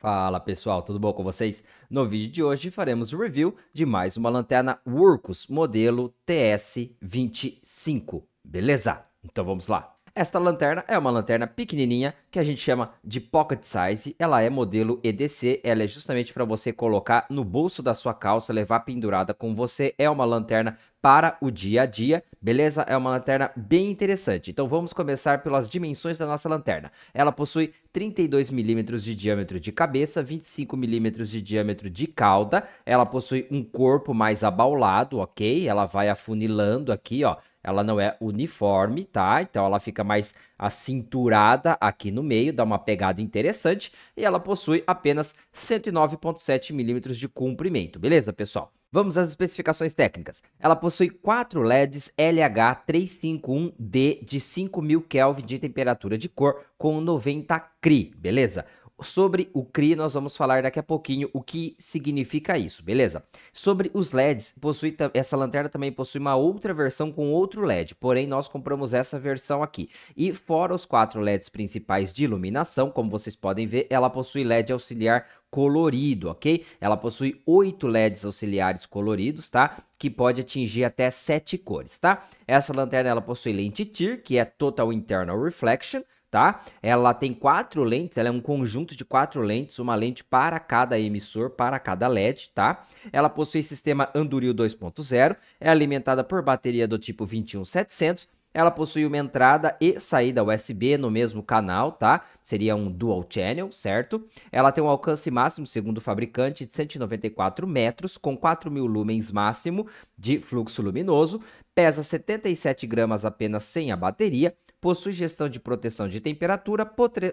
Fala pessoal, tudo bom com vocês? No vídeo de hoje faremos o review de mais uma lanterna Workus modelo TS25, beleza? Então vamos lá. Esta lanterna é uma lanterna pequenininha que a gente chama de pocket size. Ela é modelo EDC, ela é justamente para você colocar no bolso da sua calça, levar pendurada com você. É uma lanterna para o dia a dia, beleza? É uma lanterna bem interessante. Então vamos começar pelas dimensões da nossa lanterna. Ela possui 32 milímetros de diâmetro de cabeça, 25 milímetros de diâmetro de cauda. Ela possui um corpo mais abaulado, ok? Ela vai afunilando aqui, ó ela não é uniforme, tá? Então ela fica mais acinturada aqui no meio, dá uma pegada interessante, e ela possui apenas 109.7 milímetros de comprimento, beleza, pessoal? Vamos às especificações técnicas. Ela possui 4 LEDs LH351D de 5000 Kelvin de temperatura de cor com 90 CRI, beleza? Sobre o CRI, nós vamos falar daqui a pouquinho o que significa isso, beleza? Sobre os LEDs, possui, essa lanterna também possui uma outra versão com outro LED, porém nós compramos essa versão aqui. E fora os quatro LEDs principais de iluminação, como vocês podem ver, ela possui LED auxiliar colorido, ok? Ela possui oito LEDs auxiliares coloridos, tá? Que pode atingir até sete cores, tá? Essa lanterna, ela possui lente TIR, que é Total Internal Reflection, tá? Ela tem quatro lentes, ela é um conjunto de quatro lentes, uma lente para cada emissor, para cada LED, tá? Ela possui sistema Anduril 2.0, é alimentada por bateria do tipo 21700, ela possui uma entrada e saída USB no mesmo canal, tá? Seria um dual channel, certo? Ela tem um alcance máximo, segundo o fabricante, de 194 metros, com 4.000 lumens máximo de fluxo luminoso, pesa 77 gramas apenas sem a bateria, possui gestão de proteção de temperatura,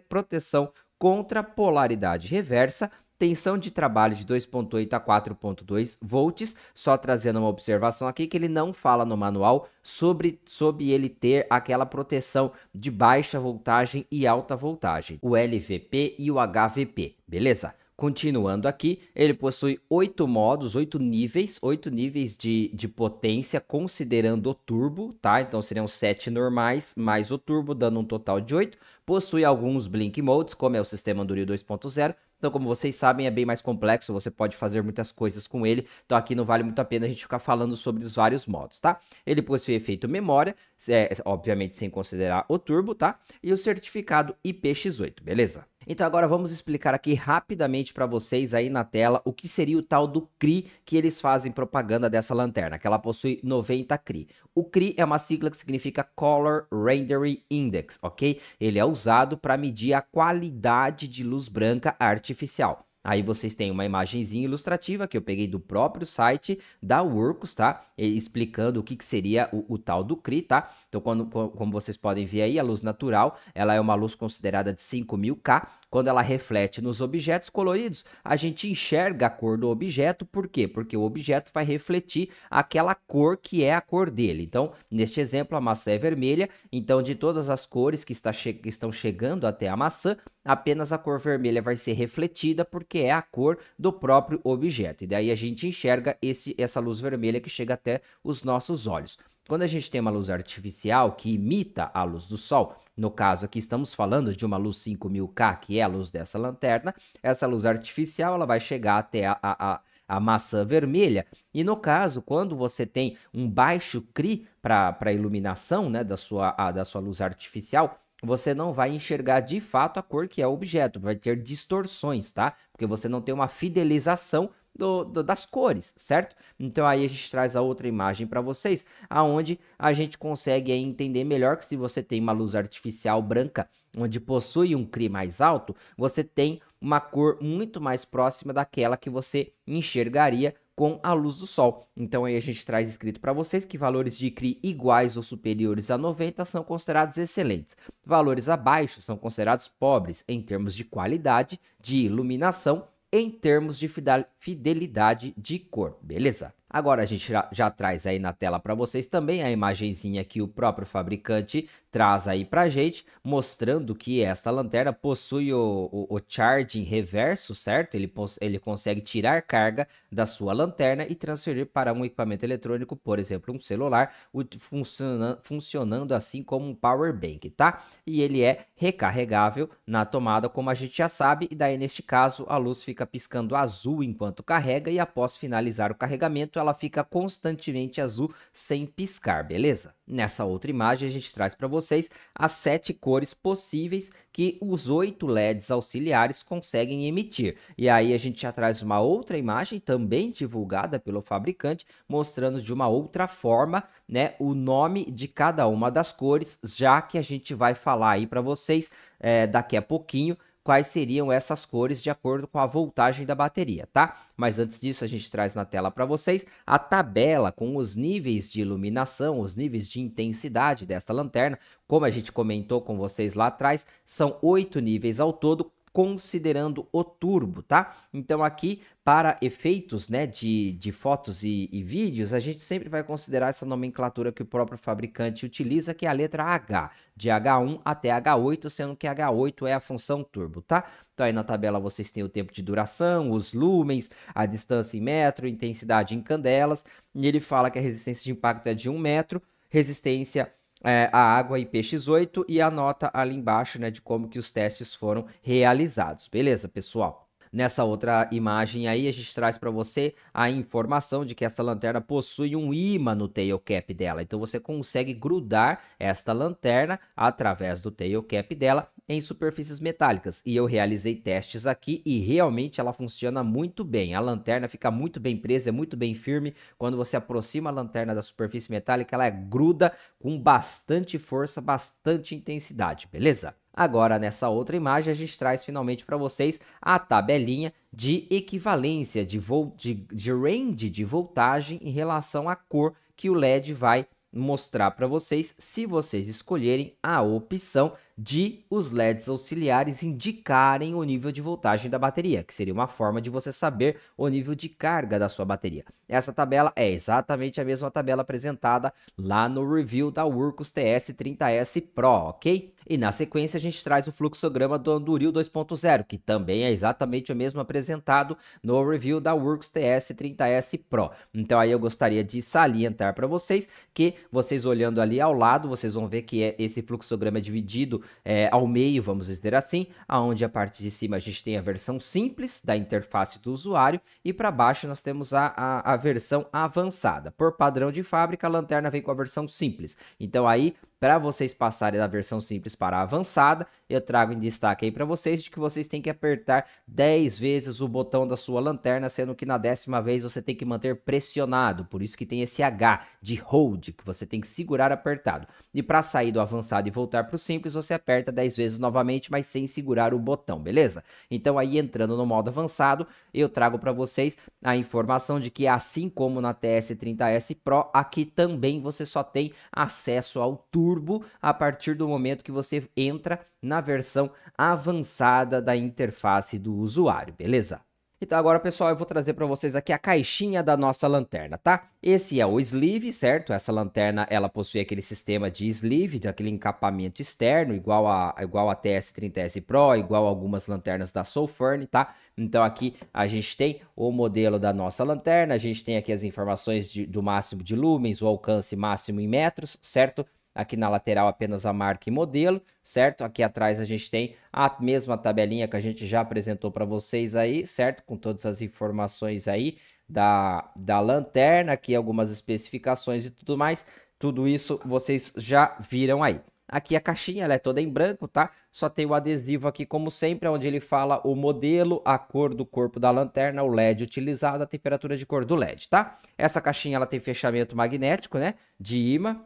proteção contra polaridade reversa, tensão de trabalho de 2.8 a 4.2 volts, só trazendo uma observação aqui que ele não fala no manual sobre, sobre ele ter aquela proteção de baixa voltagem e alta voltagem, o LVP e o HVP, beleza? Continuando aqui, ele possui oito modos, oito níveis, oito níveis de, de potência, considerando o turbo, tá? Então seriam sete normais, mais o turbo, dando um total de oito. Possui alguns blink modes, como é o sistema Anduril 2.0. Então, como vocês sabem, é bem mais complexo, você pode fazer muitas coisas com ele. Então, aqui não vale muito a pena a gente ficar falando sobre os vários modos, tá? Ele possui efeito memória, é, obviamente sem considerar o turbo, tá? E o certificado IPX8, beleza? Então agora vamos explicar aqui rapidamente para vocês aí na tela o que seria o tal do CRI que eles fazem propaganda dessa lanterna, que ela possui 90 CRI. O CRI é uma sigla que significa Color Rendering Index, ok? Ele é usado para medir a qualidade de luz branca artificial. Aí vocês têm uma imagenzinha ilustrativa que eu peguei do próprio site da Workus, tá? Explicando o que, que seria o, o, tal do CRI, tá? Então, quando, como vocês podem ver aí, a luz natural, ela é uma luz considerada de 5000K, quando ela reflete nos objetos coloridos, a gente enxerga a cor do objeto, por quê? Porque o objeto vai refletir aquela cor que é a cor dele. Então, neste exemplo, a maçã é vermelha, então de todas as cores que, está che que estão chegando até a maçã, apenas a cor vermelha vai ser refletida porque é a cor do próprio objeto. E daí a gente enxerga esse, essa luz vermelha que chega até os nossos olhos. Quando a gente tem uma luz artificial que imita a luz do Sol, no caso aqui estamos falando de uma luz 5000K, que é a luz dessa lanterna, essa luz artificial ela vai chegar até a, a, a, a maçã vermelha. E no caso, quando você tem um baixo CRI para a iluminação né, da, sua, a, da sua luz artificial, você não vai enxergar de fato a cor que é o objeto, vai ter distorções, tá? Porque você não tem uma fidelização do, do, das cores, certo? Então aí a gente traz a outra imagem para vocês, aonde a gente consegue entender melhor que se você tem uma luz artificial branca, onde possui um CRI mais alto, você tem uma cor muito mais próxima daquela que você enxergaria com a luz do sol. Então aí a gente traz escrito para vocês que valores de CRI iguais ou superiores a 90 são considerados excelentes. Valores abaixo são considerados pobres em termos de qualidade de iluminação em termos de fidelidade de cor, beleza? Agora a gente já, já traz aí na tela para vocês também a imagenzinha que o próprio fabricante traz aí para gente, mostrando que esta lanterna possui o, o, o charging reverso, certo? Ele, ele consegue tirar carga da sua lanterna e transferir para um equipamento eletrônico, por exemplo, um celular, funciona, funcionando assim como um power bank, tá? E ele é recarregável na tomada, como a gente já sabe, e daí neste caso a luz fica piscando azul enquanto carrega e após finalizar o carregamento ela fica constantemente azul sem piscar, beleza? Nessa outra imagem a gente traz para vocês as sete cores possíveis que os oito LEDs auxiliares conseguem emitir. E aí a gente já traz uma outra imagem também divulgada pelo fabricante, mostrando de uma outra forma, né, o nome de cada uma das cores, já que a gente vai falar aí para vocês é, daqui a pouquinho quais seriam essas cores de acordo com a voltagem da bateria, tá? Mas antes disso, a gente traz na tela para vocês a tabela com os níveis de iluminação, os níveis de intensidade desta lanterna. Como a gente comentou com vocês lá atrás, são oito níveis ao todo, considerando o turbo, tá? Então aqui, para efeitos né, de, de fotos e, e vídeos, a gente sempre vai considerar essa nomenclatura que o próprio fabricante utiliza, que é a letra H, de H1 até H8, sendo que H8 é a função turbo, tá? Então aí na tabela vocês têm o tempo de duração, os lumens, a distância em metro, intensidade em candelas, e ele fala que a resistência de impacto é de 1 metro, resistência é, a água IPX8 e a nota ali embaixo né, de como que os testes foram realizados. Beleza, pessoal? Nessa outra imagem aí, a gente traz para você a informação de que essa lanterna possui um ímã no tail cap dela. Então você consegue grudar esta lanterna através do tail cap dela em superfícies metálicas. E eu realizei testes aqui e realmente ela funciona muito bem. A lanterna fica muito bem presa, é muito bem firme. Quando você aproxima a lanterna da superfície metálica, ela é gruda com bastante força, bastante intensidade, beleza? Agora, nessa outra imagem, a gente traz finalmente para vocês a tabelinha de equivalência de, de, de range de voltagem em relação à cor que o LED vai mostrar para vocês se vocês escolherem a opção de os LEDs auxiliares indicarem o nível de voltagem da bateria, que seria uma forma de você saber o nível de carga da sua bateria. Essa tabela é exatamente a mesma tabela apresentada lá no review da Urcus TS30S Pro, ok? E na sequência a gente traz o fluxograma do Anduril 2.0, que também é exatamente o mesmo apresentado no review da Works TS30S Pro. Então aí eu gostaria de salientar para vocês que vocês olhando ali ao lado, vocês vão ver que é esse fluxograma é dividido é, ao meio, vamos dizer assim, aonde a parte de cima a gente tem a versão simples da interface do usuário e para baixo nós temos a, a, a versão avançada. Por padrão de fábrica, a lanterna vem com a versão simples. Então aí para vocês passarem da versão simples para a avançada, eu trago em destaque aí para vocês de que vocês têm que apertar 10 vezes o botão da sua lanterna, sendo que na décima vez você tem que manter pressionado, por isso que tem esse H de hold, que você tem que segurar apertado. E para sair do avançado e voltar para o simples, você aperta 10 vezes novamente, mas sem segurar o botão, beleza? Então aí entrando no modo avançado, eu trago para vocês a informação de que assim como na TS30S Pro, aqui também você só tem acesso ao turbo turbo a partir do momento que você entra na versão avançada da interface do usuário, beleza? Então agora, pessoal, eu vou trazer para vocês aqui a caixinha da nossa lanterna, tá? Esse é o sleeve, certo? Essa lanterna, ela possui aquele sistema de sleeve, daquele encapamento externo, igual a, igual a TS30S Pro, igual a algumas lanternas da Soulfern, tá? Então aqui a gente tem o modelo da nossa lanterna, a gente tem aqui as informações de, do máximo de lumens, o alcance máximo em metros, certo? Aqui na lateral apenas a marca e modelo, certo? Aqui atrás a gente tem a mesma tabelinha que a gente já apresentou para vocês aí, certo? Com todas as informações aí da, da lanterna, aqui algumas especificações e tudo mais. Tudo isso vocês já viram aí. Aqui a caixinha ela é toda em branco, tá? Só tem o adesivo aqui, como sempre, onde ele fala o modelo, a cor do corpo da lanterna, o LED utilizado, a temperatura de cor do LED, tá? Essa caixinha ela tem fechamento magnético, né? De imã,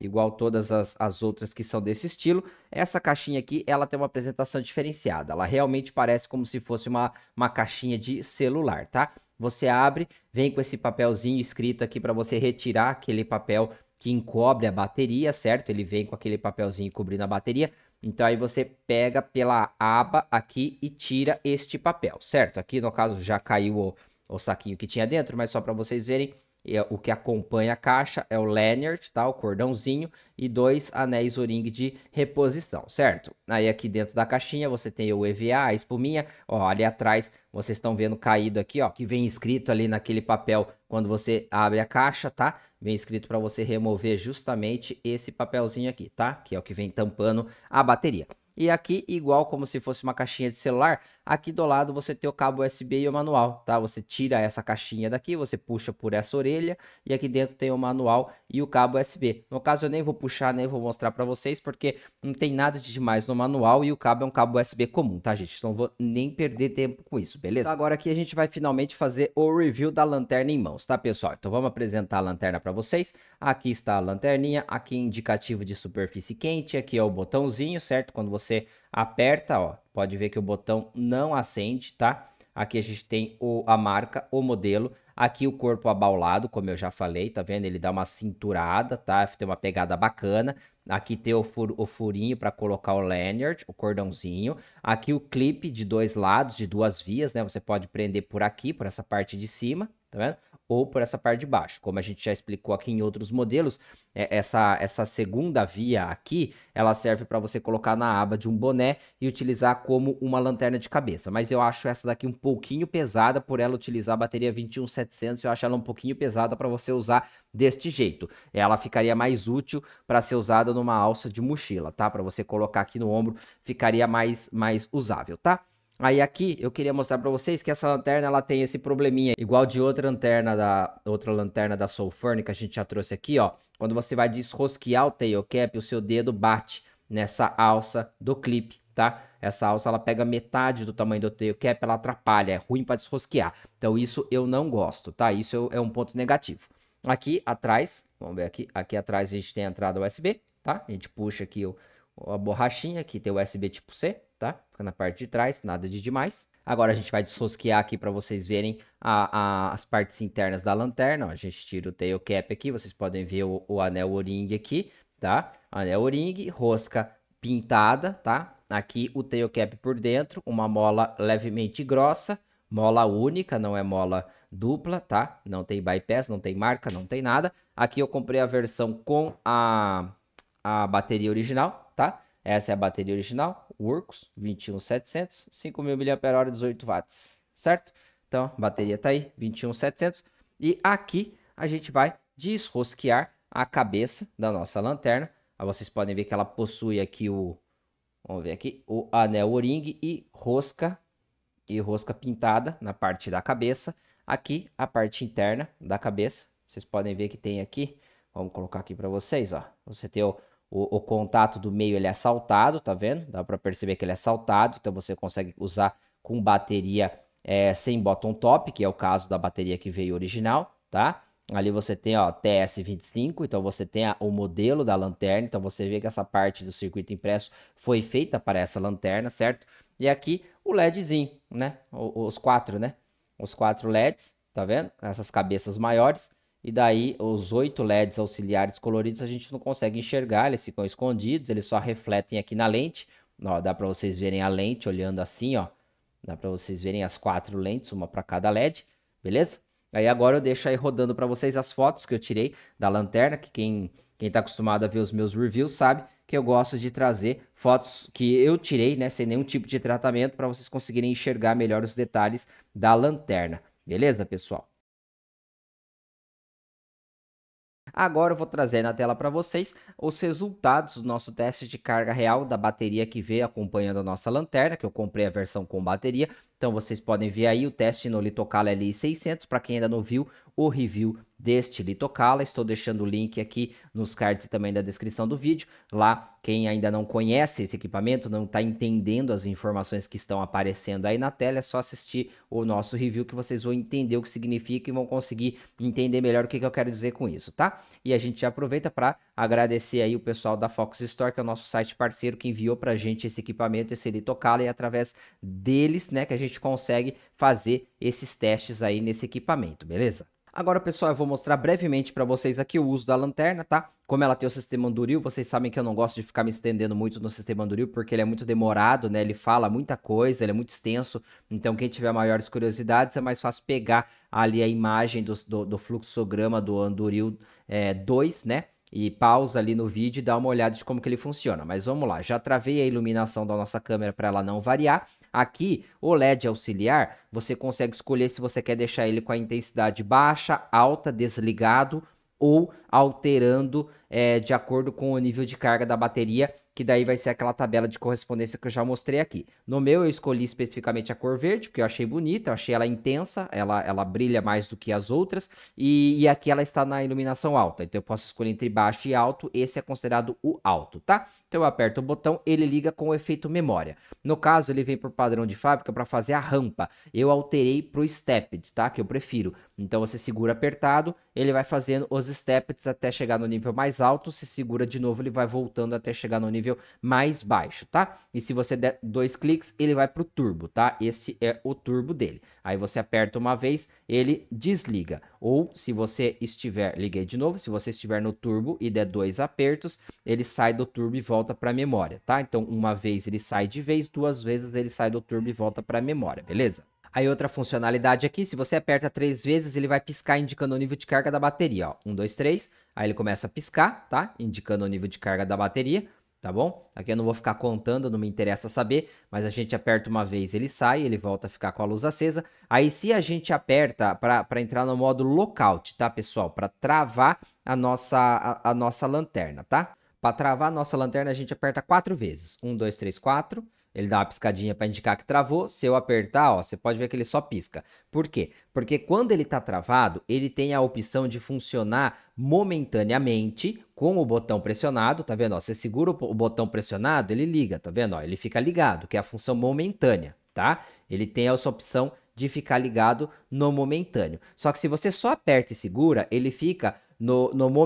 igual todas as, as outras que são desse estilo, essa caixinha aqui, ela tem uma apresentação diferenciada. Ela realmente parece como se fosse uma, uma caixinha de celular, tá? Você abre, vem com esse papelzinho escrito aqui para você retirar aquele papel que encobre a bateria, certo? Ele vem com aquele papelzinho cobrindo a bateria. Então aí você pega pela aba aqui e tira este papel, certo? Aqui no caso já caiu o, o saquinho que tinha dentro, mas só para vocês verem, e é o que acompanha a caixa é o lanyard, tá? O cordãozinho e dois anéis o-ring de reposição, certo? Aí aqui dentro da caixinha você tem o EVA, a espuminha, ó, ali atrás vocês estão vendo caído aqui, ó, que vem escrito ali naquele papel quando você abre a caixa, tá? Vem escrito para você remover justamente esse papelzinho aqui, tá? Que é o que vem tampando a bateria. E aqui, igual como se fosse uma caixinha de celular, aqui do lado você tem o cabo USB e o manual, tá? Você tira essa caixinha daqui, você puxa por essa orelha e aqui dentro tem o manual e o cabo USB. No caso, eu nem vou puxar, nem vou mostrar para vocês, porque não tem nada de demais no manual e o cabo é um cabo USB comum, tá, gente? Então, não vou nem perder tempo com isso, beleza? Então, agora aqui a gente vai finalmente fazer o review da lanterna em mãos, tá, pessoal? Então, vamos apresentar a lanterna para vocês. Aqui está a lanterninha, aqui é indicativo de superfície quente, aqui é o botãozinho, certo? Quando você você aperta, ó, pode ver que o botão não acende, tá? Aqui a gente tem o, a marca, o modelo, aqui o corpo abaulado, como eu já falei, tá vendo? Ele dá uma cinturada, tá? Tem uma pegada bacana. Aqui tem o, fur, o furinho para colocar o lanyard, o cordãozinho. Aqui o clipe de dois lados, de duas vias, né? Você pode prender por aqui, por essa parte de cima, tá vendo? ou por essa parte de baixo. Como a gente já explicou aqui em outros modelos, é, essa, essa segunda via aqui, ela serve para você colocar na aba de um boné e utilizar como uma lanterna de cabeça. Mas eu acho essa daqui um pouquinho pesada por ela utilizar a bateria 21700, eu acho ela um pouquinho pesada para você usar deste jeito. Ela ficaria mais útil para ser usada numa alça de mochila, tá? Para você colocar aqui no ombro, ficaria mais mais usável, tá? Aí aqui eu queria mostrar para vocês que essa lanterna ela tem esse probleminha, igual de outra lanterna da outra lanterna da Soulfurn que a gente já trouxe aqui, ó. Quando você vai desrosquear o tail cap, o seu dedo bate nessa alça do clipe, tá? Essa alça ela pega metade do tamanho do tail cap, ela atrapalha, é ruim para desrosquear. Então isso eu não gosto, tá? Isso é um ponto negativo. Aqui atrás, vamos ver aqui, aqui atrás a gente tem a entrada USB, tá? A gente puxa aqui o, a borrachinha, aqui tem USB tipo C, tá? Fica na parte de trás, nada de demais. Agora a gente vai desrosquear aqui para vocês verem a, a, as partes internas da lanterna. Ó, a gente tira o tail cap aqui, vocês podem ver o, o anel o-ring aqui, tá? Anel o-ring, rosca pintada, tá? Aqui o tail cap por dentro, uma mola levemente grossa, mola única, não é mola dupla, tá? Não tem bypass, não tem marca, não tem nada. Aqui eu comprei a versão com a, a bateria original, tá? Essa é a bateria original, Works 21700, 5.000 mAh, 18 watts, certo? Então, a bateria está aí, 21700. E aqui a gente vai desrosquear a cabeça da nossa lanterna. Ah, vocês podem ver que ela possui aqui o, vamos ver aqui, o anel O-ring e rosca e rosca pintada na parte da cabeça. Aqui a parte interna da cabeça. Vocês podem ver que tem aqui, vamos colocar aqui para vocês, ó. Você tem o o, o, contato do meio ele é saltado, tá vendo? Dá para perceber que ele é saltado, então você consegue usar com bateria é, sem bottom top, que é o caso da bateria que veio original, tá? Ali você tem, ó, TS25, então você tem a, o modelo da lanterna, então você vê que essa parte do circuito impresso foi feita para essa lanterna, certo? E aqui o LEDzinho, né? O, os quatro, né? Os quatro LEDs, tá vendo? Essas cabeças maiores. E daí, os oito LEDs auxiliares coloridos a gente não consegue enxergar, eles ficam escondidos, eles só refletem aqui na lente. Ó, dá para vocês verem a lente olhando assim, ó. Dá para vocês verem as quatro lentes, uma para cada LED, beleza? Aí agora eu deixo aí rodando para vocês as fotos que eu tirei da lanterna, que quem quem está acostumado a ver os meus reviews sabe que eu gosto de trazer fotos que eu tirei, né, sem nenhum tipo de tratamento para vocês conseguirem enxergar melhor os detalhes da lanterna. Beleza, pessoal? Agora eu vou trazer na tela para vocês os resultados do nosso teste de carga real da bateria que veio acompanhando a nossa lanterna, que eu comprei a versão com bateria. Então vocês podem ver aí o teste no Litocala LI600, para quem ainda não viu, o review deste Litocala. Estou deixando o link aqui nos cards e também na descrição do vídeo. Lá, quem ainda não conhece esse equipamento, não está entendendo as informações que estão aparecendo aí na tela, é só assistir o nosso review que vocês vão entender o que significa e vão conseguir entender melhor o que, que eu quero dizer com isso, tá? E a gente aproveita para agradecer aí o pessoal da Fox Store, que é o nosso site parceiro que enviou para a gente esse equipamento, esse Litocala, e através deles, né, que a gente consegue fazer esses testes aí nesse equipamento, beleza? Agora, pessoal, eu vou mostrar brevemente para vocês aqui o uso da lanterna, tá? Como ela tem o sistema Anduril, vocês sabem que eu não gosto de ficar me estendendo muito no sistema Anduril, porque ele é muito demorado, né? Ele fala muita coisa, ele é muito extenso. Então, quem tiver maiores curiosidades, é mais fácil pegar ali a imagem do, do, do fluxograma do Anduril é, 2, né? E pausa ali no vídeo e dá uma olhada de como que ele funciona. Mas vamos lá, já travei a iluminação da nossa câmera para ela não variar. Aqui, o LED auxiliar, você consegue escolher se você quer deixar ele com a intensidade baixa, alta, desligado ou alterando é, de acordo com o nível de carga da bateria que daí vai ser aquela tabela de correspondência que eu já mostrei aqui. No meu eu escolhi especificamente a cor verde, porque eu achei bonita, eu achei ela intensa, ela, ela brilha mais do que as outras, e, e aqui ela está na iluminação alta, então eu posso escolher entre baixo e alto, esse é considerado o alto, tá? Então eu aperto o botão, ele liga com o efeito memória. No caso, ele vem por padrão de fábrica para fazer a rampa, eu alterei para o stepped, tá? Que eu prefiro, então você segura apertado, ele vai fazendo os steps até chegar no nível mais alto, se segura de novo, ele vai voltando até chegar no nível mais baixo, tá? E se você der dois cliques, ele vai pro turbo, tá? Esse é o turbo dele. Aí você aperta uma vez, ele desliga. Ou se você estiver, liguei de novo, se você estiver no turbo e der dois apertos, ele sai do turbo e volta para a memória, tá? Então uma vez ele sai de vez, duas vezes ele sai do turbo e volta para a memória, beleza? Aí outra funcionalidade aqui, se você aperta três vezes, ele vai piscar indicando o nível de carga da bateria, ó. Um, dois, três. Aí ele começa a piscar, tá? Indicando o nível de carga da bateria, tá bom? Aqui eu não vou ficar contando, não me interessa saber, mas a gente aperta uma vez, ele sai, ele volta a ficar com a luz acesa. Aí se a gente aperta para entrar no modo lockout, tá, pessoal? Para travar a nossa, a, a nossa lanterna, tá? Para travar a nossa lanterna, a gente aperta quatro vezes. Um, dois, três, quatro. Ele dá uma piscadinha para indicar que travou. Se eu apertar, ó, você pode ver que ele só pisca. Por quê? Porque quando ele está travado, ele tem a opção de funcionar momentaneamente com o botão pressionado, tá vendo? Ó, você segura o botão pressionado, ele liga, tá vendo? Ó, ele fica ligado, que é a função momentânea, tá? Ele tem essa opção de ficar ligado no momentâneo. Só que se você só aperta e segura, ele fica no, no, no,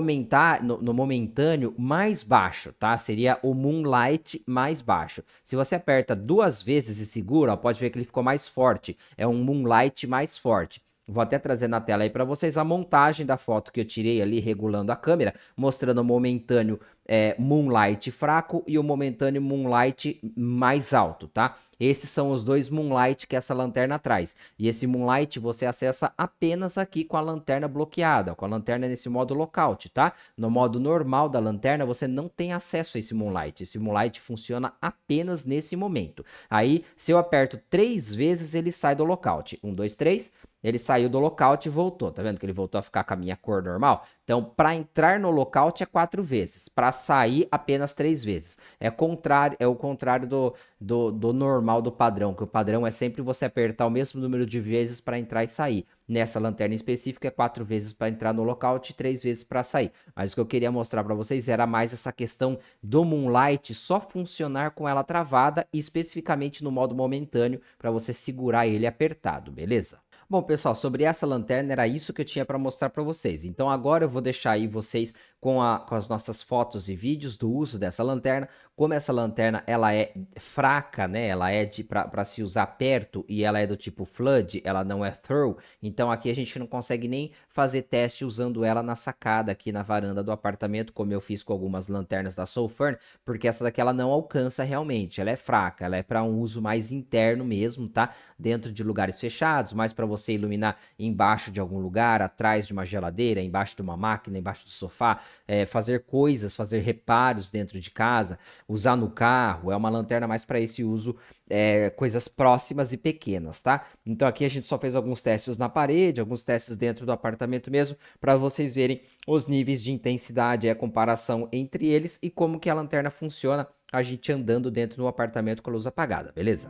no, momentâneo mais baixo, tá? Seria o Moonlight mais baixo. Se você aperta duas vezes e segura, ó, pode ver que ele ficou mais forte. É um Moonlight mais forte. Vou até trazer na tela aí para vocês a montagem da foto que eu tirei ali regulando a câmera, mostrando o momentâneo é, moonlight fraco e o momentâneo moonlight mais alto, tá? Esses são os dois moonlight que essa lanterna traz. E esse moonlight você acessa apenas aqui com a lanterna bloqueada, com a lanterna nesse modo lockout, tá? No modo normal da lanterna você não tem acesso a esse moonlight. Esse moonlight funciona apenas nesse momento. Aí, se eu aperto três vezes, ele sai do lockout. Um, dois, três ele saiu do lockout e voltou. Tá vendo que ele voltou a ficar com a minha cor normal? Então, para entrar no lockout é quatro vezes, para sair apenas três vezes. É contrário, é o contrário do, do, do, normal, do padrão, que o padrão é sempre você apertar o mesmo número de vezes para entrar e sair. Nessa lanterna específica é quatro vezes para entrar no lockout e três vezes para sair. Mas o que eu queria mostrar para vocês era mais essa questão do Moonlight só funcionar com ela travada, especificamente no modo momentâneo, para você segurar ele apertado, beleza? Bom, pessoal, sobre essa lanterna era isso que eu tinha para mostrar para vocês. Então agora eu vou deixar aí vocês com, a, com as nossas fotos e vídeos do uso dessa lanterna. Como essa lanterna ela é fraca, né? Ela é para se usar perto e ela é do tipo flood, ela não é throw. Então aqui a gente não consegue nem fazer teste usando ela na sacada aqui na varanda do apartamento, como eu fiz com algumas lanternas da Soulfern, porque essa daqui ela não alcança realmente. Ela é fraca, ela é para um uso mais interno mesmo, tá? Dentro de lugares fechados, mais para você você iluminar embaixo de algum lugar, atrás de uma geladeira, embaixo de uma máquina, embaixo do sofá, é, fazer coisas, fazer reparos dentro de casa, usar no carro, é uma lanterna mais para esse uso, é, coisas próximas e pequenas, tá? Então aqui a gente só fez alguns testes na parede, alguns testes dentro do apartamento mesmo, para vocês verem os níveis de intensidade, a é, comparação entre eles e como que a lanterna funciona a gente andando dentro do apartamento com a luz apagada, beleza?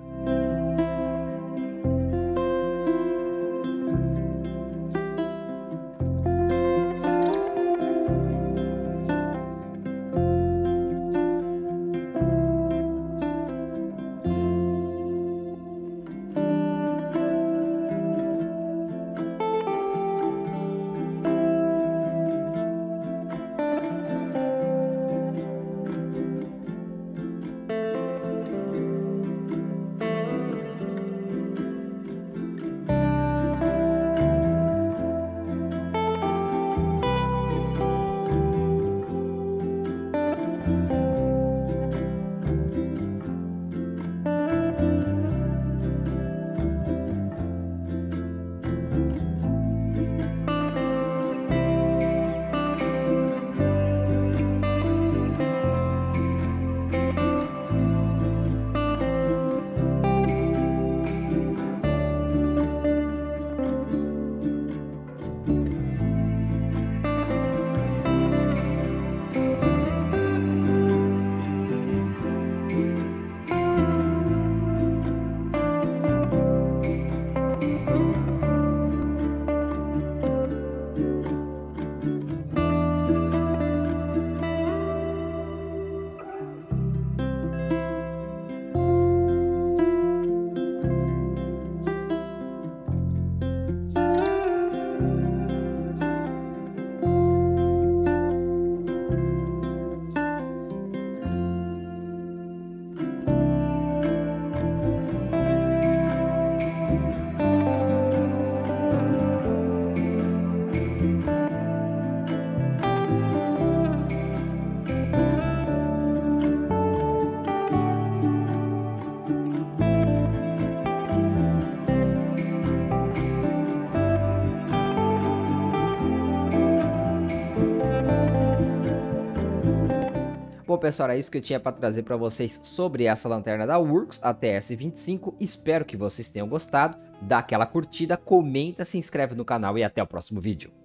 pessoal, era isso que eu tinha para trazer para vocês sobre essa lanterna da Works, a TS25. Espero que vocês tenham gostado. Dá aquela curtida, comenta, se inscreve no canal e até o próximo vídeo.